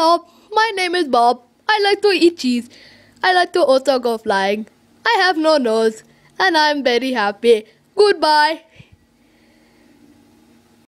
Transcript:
Hello, my name is Bob. I like to eat cheese. I like to also go flying. I have no nose and I'm very happy. Goodbye.